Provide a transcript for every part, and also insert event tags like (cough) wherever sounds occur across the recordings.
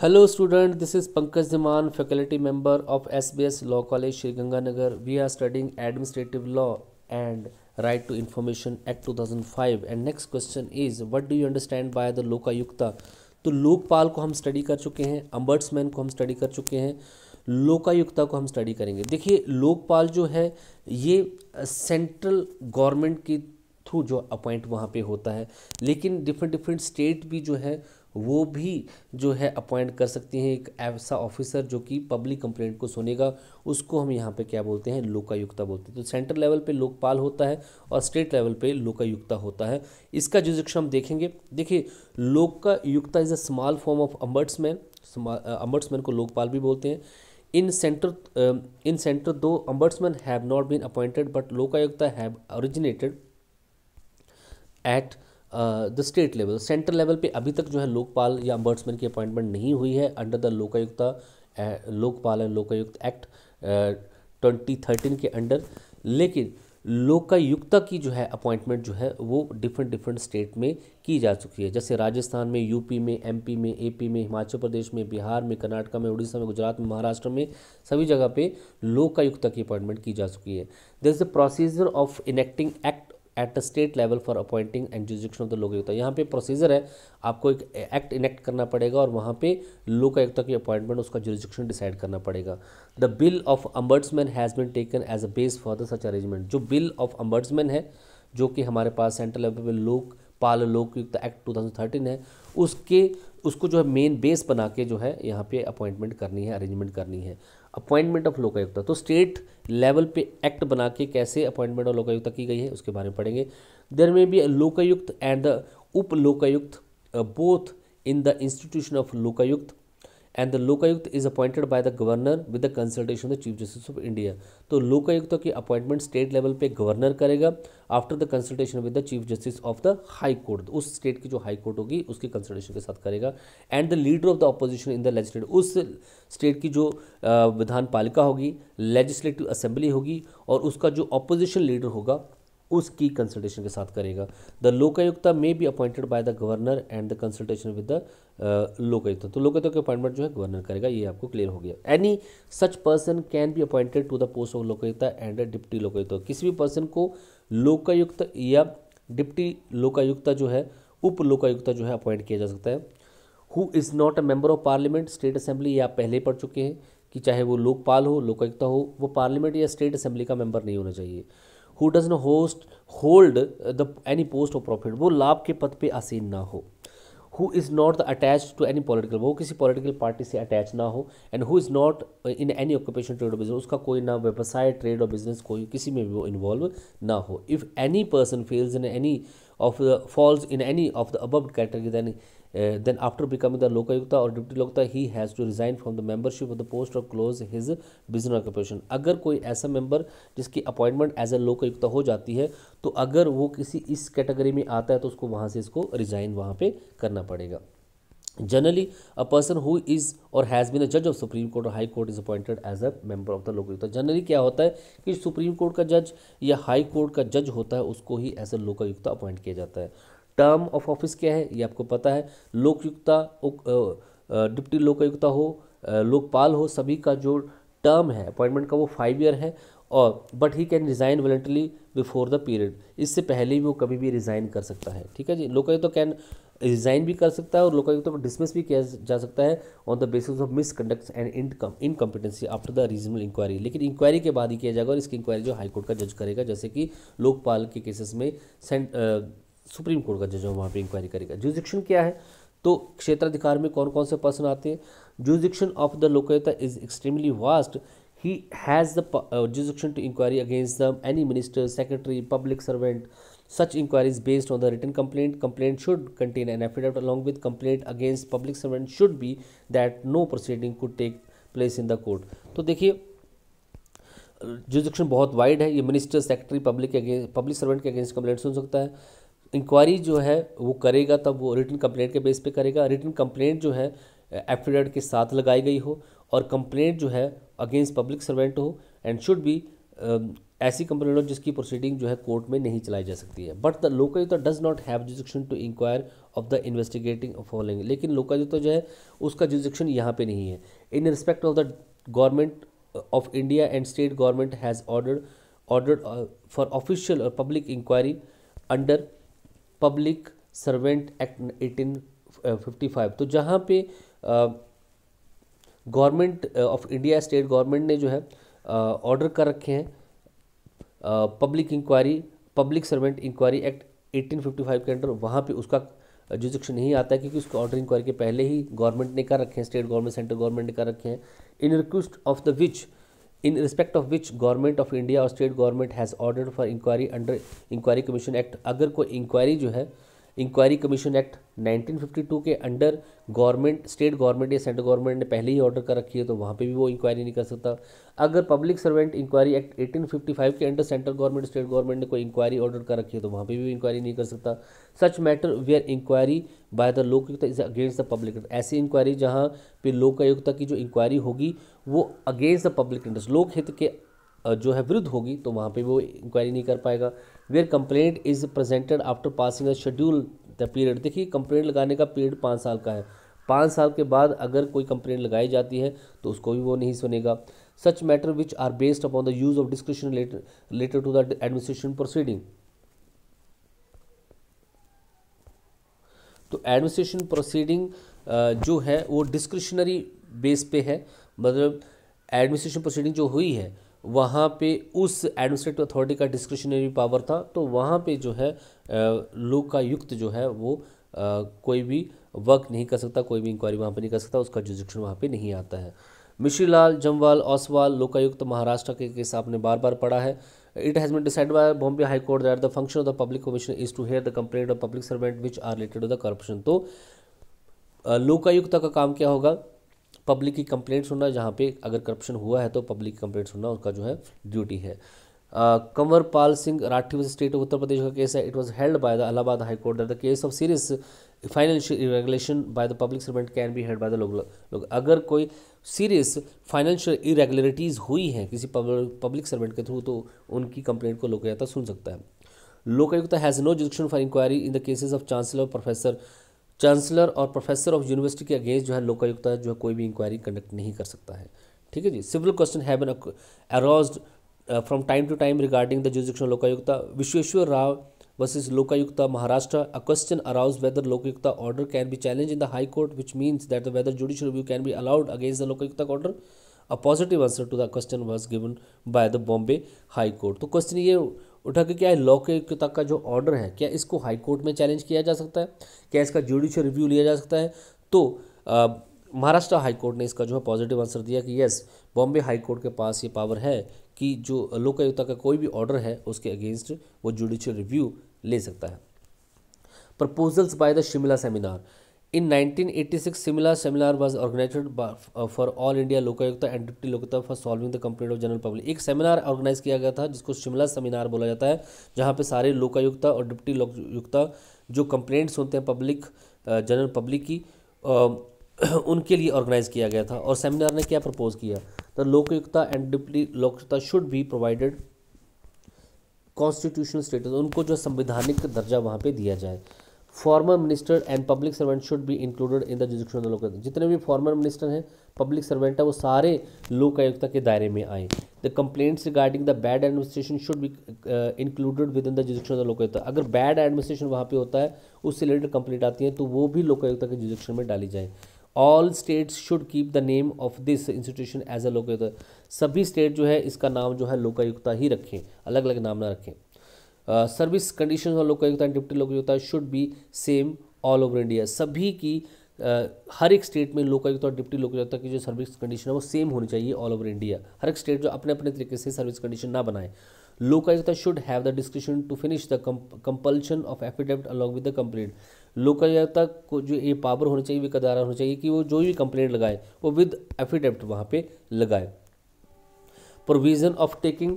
hello student this is Pankaj Dhiman faculty member of SBS law college Sriganganagar we are studying administrative law and right to information act 2005 and next question is what do you understand by the Lokayukta तो लोकपाल को हम study कर चुके हैं अम्बर्ट्समैन को हम study कर चुके हैं लोकायुक्ता को हम स्टडी करेंगे देखिए लोकपाल जो है ये सेंट्रल गवर्नमेंट के थ्रू जो अपॉइंट वहाँ पर होता है लेकिन डिफरेंट डिफरेंट स्टेट भी जो है वो भी जो है अपॉइंट कर सकती हैं एक ऐसा ऑफिसर जो कि पब्लिक कंप्लेंट को सुनेगा उसको हम यहाँ पे क्या बोलते हैं लोकायुक्ता बोलते हैं तो सेंट्रल लेवल पे लोकपाल होता है और स्टेट लेवल पे लोकायुक्ता होता है इसका जो हम देखेंगे देखिए Lokayukta is a small form of ombudsman ombudsman को लोकपाल भी बोलते हैं इन सेंटर इन सेंटर दो ombudsman have not been appointed but Lokayukta have have at the state level central level पे अभी तक जो है लोकपाल या अम्बर्ट्समैन की अपॉइंटमेंट नहीं हुई है under the Lokayukta Lokpal and Lokayukta act twenty thirteen के अंडर लेकिन लोकायुक्ता की जो है अपॉइंटमेंट जो है वो डिफरेंट डिफरेंट स्टेट में की जा चुकी है जैसे राजस्थान में यूपी में एमपी में एपी में हिमाचल प्रदेश में बिहार में कर्नाटका में उड़ीसा में गुजरात में महाराष्ट्र में सभी जगह पे लोकायुक्ता की अपॉइंटमेंट की जा चुकी है this the procedure of enacting act at the state level for appointing and jurisdiction of the Lok यहाँ पे प्रोसीजर है आपको एक एक्ट इनेक्ट करना पड़ेगा और वहाँ पे लोक की अपॉइंटमेंट उसका जुजिक्शन डिसाइड करना पड़ेगा the bill of ombudsman has been taken as a base for the such arrangement जो बिल ऑफ अम्बर्ट्समैन है जो कि हमारे पास सेंट्रल लेवल पर लोक पाल लोकयुक्त एक्ट थर्टीन है उसके उसको जो है मेन बेस बना के जो है यहाँ पे अपॉइंटमेंट करनी है अरेंजमेंट करनी है अपॉइंटमेंट ऑफ लोकायुक्त तो स्टेट लेवल पे एक्ट बना के कैसे अपॉइंटमेंट ऑफ लोकायुक्त की गई है उसके बारे में पढ़ेंगे देर में B Lokayukta and the Upa Lokayukta both in the institution of Lokayukta and the Lokayukta is appointed by the governor with the consultation of chief justice of India तो लोकायुक्तों की अपॉइंटमेंट स्टेट लेवल पे गवर्नर करेगा after the consultation with the chief justice of the high court उस state की जो high court होगी उसके कंसल्टेशन के साथ करेगा and the leader of the opposition in the legislative उस स्टेट की जो विधान पालिका होगी लेजिस्लेटिव असेंबली होगी और उसका जो अपोजिशन लीडर होगा उसकी कंसल्टेशन के साथ करेगा the Lokayukta may be appointed by the governor and the consultation with the Lokayukta तो लोकायुक्त के अपॉइंटमेंट जो है गवर्नर करेगा ये आपको क्लियर हो गया any such person can be appointed to the post of Lokayukta and deputy Lokayukta किसी भी पर्सन को लोकायुक्त या डिप्टी लोकायुक्ता जो है उप लोकायुक्ता जो है अपॉइंट किया जा सकता है who is not a member of parliament state assembly या आप पहले ही पढ़ चुके हैं कि चाहे वो लोकपाल हो लोकायुक्ता हो वो पार्लियामेंट या स्टेट असेंबली का मेंबर नहीं होना चाहिए who does not host hold the any post of profit वो लाभ के पद पे आसीन ना हो who is not the attach to any political वो किसी पॉलिटिकल पार्टी से अटैच ना हो and who is not in any occupation trade और बिजनेस उसका कोई ना व्यवसाय ट्रेड और बिजनेस कोई किसी में भी वो इन्वॉल्व ना हो if any person fails in any of the falls in any of the above category than then after becoming the Lokayukta और deputy Lokayukta he has to resign from the membership of the post और close his business occupation अगर कोई ऐसा member जिसकी appointment as a Lokayukta हो जाती है तो अगर वो किसी इस कैटेगरी में आता है तो उसको वहाँ से इसको रिजाइन वहाँ पर करना पड़ेगा generally a person who is और हैज़ बीन अ जज ऑफ सुप्रीम कोर्ट और high court is appointed as a member of the Lokayukta generally क्या होता है कि सुप्रीम कोर्ट का जज या हाई कोर्ट का जज होता है उसको ही एज अ लोकायुक्त अपॉइंट किया जाता है टर्म ऑफ ऑफिस क्या है ये आपको पता है लोकयुक्ता डिप्टी लोकायुक्ता हो लोकपाल हो सभी का जो टर्म है अपॉइंटमेंट का वो फाइव ईयर है और but he can resign voluntarily before the period इससे पहले ही वो कभी भी रिज़ाइन कर सकता है ठीक है जी लोकायुक्त तो कैन रिज़ाइन भी कर सकता है और लोकायुक्त तो को डिसमिस भी किया जा सकता है on the basis of misconduct and income incompetency after the regional inquiry लेकिन इंक्वायरी के बाद ही किया जाएगा और इसकी इंक्वायरी जो हाईकोर्ट का जज करेगा जैसे कि लोकपाल के केसेस में सेंट सुप्रीम कोर्ट का जज वहाँ पर इंक्वायरी करेगा जुडिक्शन क्या है तो क्षेत्राधिकार में कौन कौन से पर्सन आते हैं jurisdiction of the Lokayukta is extremely vast he has the jurisdiction to inquiry against the any minister secretary public servant such inquiries based on the written complaint complaint should contain an affidavit along with complaint against public servant should be that no proceeding could take place in the court तो देखिए jurisdiction बहुत wide है ये minister secretary public के against public servant के against complaint सुन सकता है inquiry जो है वो करेगा तब वो रिटर्न कंप्लेंट के बेस पे करेगा रिटर्न कंप्लेंट जो है एफिडेविट के साथ लगाई गई हो और कंप्लेंट जो है अगेंस्ट पब्लिक सर्वेंट हो एंड शुड बी ऐसी कंप्लेंट हो जिसकी प्रोसीडिंग जो है कोर्ट में नहीं चलाई जा सकती है but the Lokayukta does not have jurisdiction to inquire of the investigating following लेकिन लोकायुक्त जो है उसका जुडिक्शन यहाँ पर नहीं है in respect of the government of India and state government has order order for official और public inquiry under public servant act 1855 तो जहाँ पे government of India state government ने जो है ऑर्डर कर रखे हैं public inquiry public servant inquiry act 1855 के अंडर वहाँ पे उसका जुजिक्शन नहीं आता है क्योंकि उसको ऑर्डर इंक्वायरी के पहले ही गवर्नमेंट ने कर रखे हैं स्टेट गवर्नमेंट सेंट्रल गवर्नमेंट ने कर रखे हैं in request of the which in respect of which government of India or state government has ordered for inquiry under Inquiry Commission Act अगर कोई inquiry जो है इंक्वायरी कमीशन एक्ट 1952 के under government state government या central government ने पहले ही order कर रखी है तो वहाँ पे भी वो इंक्वायरी नहीं कर सकता अगर पब्लिक सर्वेंट इंक्वायरी एक्ट 1855 के under central government state government ने कोई इंक्वायरी ऑर्डर कर रखी है तो वहाँ पर भी इंक्वायरी नहीं कर सकता such matter where inquiry by the Lokayukta is against the public ऐसी इंक्वायरी जहाँ पे लोकायुक्ता की जो इंक्वायरी होगी वो अगेंस्ट द पब्लिक इंटरेस्ट लोक हित के जो है विरुद्ध होगी तो वहाँ पे वो इंक्वायरी नहीं कर पाएगा where complaint is presented after passing a schedule the period देखिए कंप्लेंट लगाने का पीरियड पाँच साल का है पाँच साल के बाद अगर कोई कंप्लेंट लगाई जाती है तो उसको भी वो नहीं सुनेगा such matter which are based upon the use of description related to the administration proceeding तो एडमिनिस्ट्रेशन प्रोसीडिंग जो है वो डिस्क्रिशनरी बेस पे है मतलब एडमिनिस्ट्रेशन प्रोसीडिंग जो हुई है वहाँ पे उस एडमिनिस्ट्रेटिव अथॉरिटी का डिस्क्रिशनरी पावर था तो वहाँ पे जो है लोक का युक्त जो है वो आ, कोई भी वर्क नहीं कर सकता कोई भी इंक्वायरी वहाँ पे नहीं कर सकता उसका जुजिक्शन वहाँ पे नहीं आता है मिश्री लाल जमवाल ओसवाल लोकायुक्त महाराष्ट्र के केस आपने बार बार पढ़ा है it has been decided by Bombay high Court that the function of the public commission is to hear the complaint of public servant which are related to the corruption तो लोकायुक्त का काम क्या होगा पब्लिक की कंप्लेंट सुनना जहाँ पे अगर करप्शन हुआ है तो पब्लिक की कंप्लेंट सुनना उसका जो है ड्यूटी है कंवर पाल सिंह राठी स्टेट ऑफ उत्तर प्रदेश का केस है it was held by the Allahabad High Court the case of serious financial irregulation by the public servant can be held by the Lok अगर कोई सीरियस फाइनेंशियल इरेगुलरिटीज़ हुई हैं किसी पब्लिक सर्वेंट के through तो उनकी कंप्लेंट को लोकायुक्त सुन सकता है Lokayukta has no jurisdiction for inquiry in the cases of chancellor professor chancellor और प्रोफेसर ऑफ यूनिवर्सिटी के अगेंस्ट जो है लोकायुक्त जो है कोई भी इंक्वायरी कंडक्ट नहीं कर सकता है ठीक है जी सिविल क्वेश्चन है arose from time to time regarding the jurisdiction Lokayukta Vishweshwar Rao versus Lokayukta Maharashtra a question arose whether Lokayukta order can be challenge in the high court which means that the whether judicial review can be allowed against the Lokayukta order a positive answer to the question was given by the Bombay high court तो question ये उठा के क्या है तक का जो order है क्या इसको हाई कोर्ट में चैलेंज किया जा सकता है क्या इसका जुडिशियल रिव्यू लिया जा सकता है तो महाराष्ट्र हाई कोर्ट ने इसका जो है पॉजिटिव आंसर दिया कि यस बॉम्बे हाई कोर्ट के पास ये पावर है कि जो लोकायुक्ता का कोई भी ऑर्डर है उसके अगेंस्ट वो जुडिशियल रिव्यू ले सकता है proposals by the Shimla seminar in 1986, similar seminar was organized by, uh, for all India Lokayukta and deputy Lokayukta for solving the complaint of general public एक सेमिनार ऑर्गेनाइज किया गया था जिसको शिमला सेमिनार बोला जाता है जहाँ पे सारे लोकायुक्ता और डिप्टी लोकायुक्ता जो कंप्लेंट्स होते हैं पब्लिक जनरल पब्लिक की um, (coughs) उनके लिए ऑर्गेनाइज किया गया था और सेमिनार ने क्या प्रपोज किया the Lokayukta and deputy Lokayukta should be provided constitutional status उनको जो संवैधानिक दर्जा वहाँ पे दिया जाए former minister and public servant should be included in the jurisdiction Lokayukta जितने भी फॉर्मर मिनिस्टर हैं पब्लिक सर्वेंट है वो सारे लोकायुक्त के दायरे में आए the complaints regarding the bad administration should be included within the of Lokayukta अगर बैड एडमिनिस्ट्रेशन वहाँ पे होता है उससे रिलेटेड कंप्लेंट आती है तो वो भी लोकायुक्त के जुडिक्शन में डाली जाए all states should keep the name of this institution as a Lokayukta सभी स्टेट जो है इसका नाम जो है लोकायुक्त ही रखें अलग अलग नाम ना रखें सर्विस कंडीशन वालों का होता है डिप्टी लोग होता है should be same all over India सभी की Uh, हर एक स्टेट में लोकायुक्त और डिप्टी लोकायुक्त की जो सर्विस कंडीशन है वो सेम होनी चाहिए ऑल ओवर इंडिया हर एक स्टेट जो अपने अपने तरीके से सर्विस कंडीशन ना बनाए Lokayukta should have the discretion to finish the compulsion of affidavit along with the complaint Lokayukta को जो ये पावर होनी चाहिए विकदारा होनी चाहिए कि वो जो भी कंप्लेंट लगाए वो विद एफिडेविट वहाँ पे लगाए provision of taking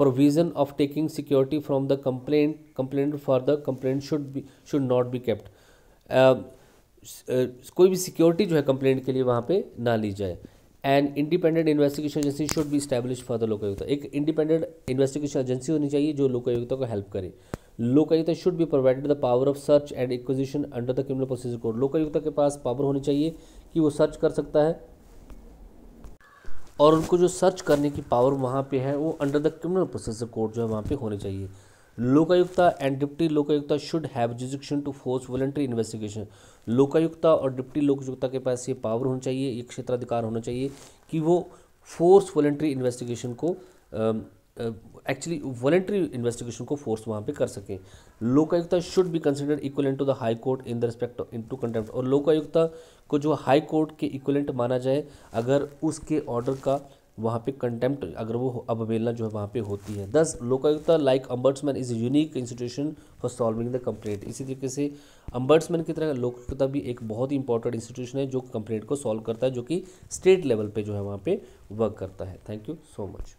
provision of taking security from the complaint complainant for the complaint should be should not be kept uh, uh, कोई भी सिक्योरिटी जो है कंप्लेंट के लिए वहाँ पर ना ली जाए and independent investigation agency should be establish for the Lokayukta एक इंडिपेंडेंट इन्वेस्टिगेशन एजेंसी होनी चाहिए जो लोकायुक्ता को हेल्प करे Lokayukta should be provided the power of search and acquisition under the criminal procedure code Lokayukta के पास पावर होनी चाहिए कि वो सर्च कर सकता है और उनको जो सर्च करने की पावर वहाँ पे है वो under the criminal procedure code जो है वहाँ पे होनी चाहिए Lokayukta and deputy Lokayukta should have jurisdiction to force voluntary investigation Lokayukta और डिप्टी लोकायुक्ता के पास ये पावर होना चाहिए ये क्षेत्राधिकार होना चाहिए कि वो फोर्स वॉलेंट्री इन्वेस्टिगेशन को एक्चुअली वॉलेंट्री इन्वेस्टिगेशन को फोर्स वहाँ पे कर सकें Lokayukta should be consider equivalent to the high court in the respect in to contempt और लोकायुक्ता को जो हाई कोर्ट के इक्वलेंट माना जाए अगर उसके ऑर्डर का वहाँ पे कंटेम्प्ट अगर वो अवेलना जो है वहाँ पे होती है दस Lokayukta like ombudsman is unique institution for solving the complaint इसी तरीके से अम्बर्ट्समैन की तरह लोकायुक्ता भी एक बहुत ही इंपॉर्टेंट इंस्टीट्यूशन है जो कंप्लेंट को सॉल्व करता है जो कि स्टेट लेवल पे जो है वहाँ पे वर्क करता है थैंक यू सो मच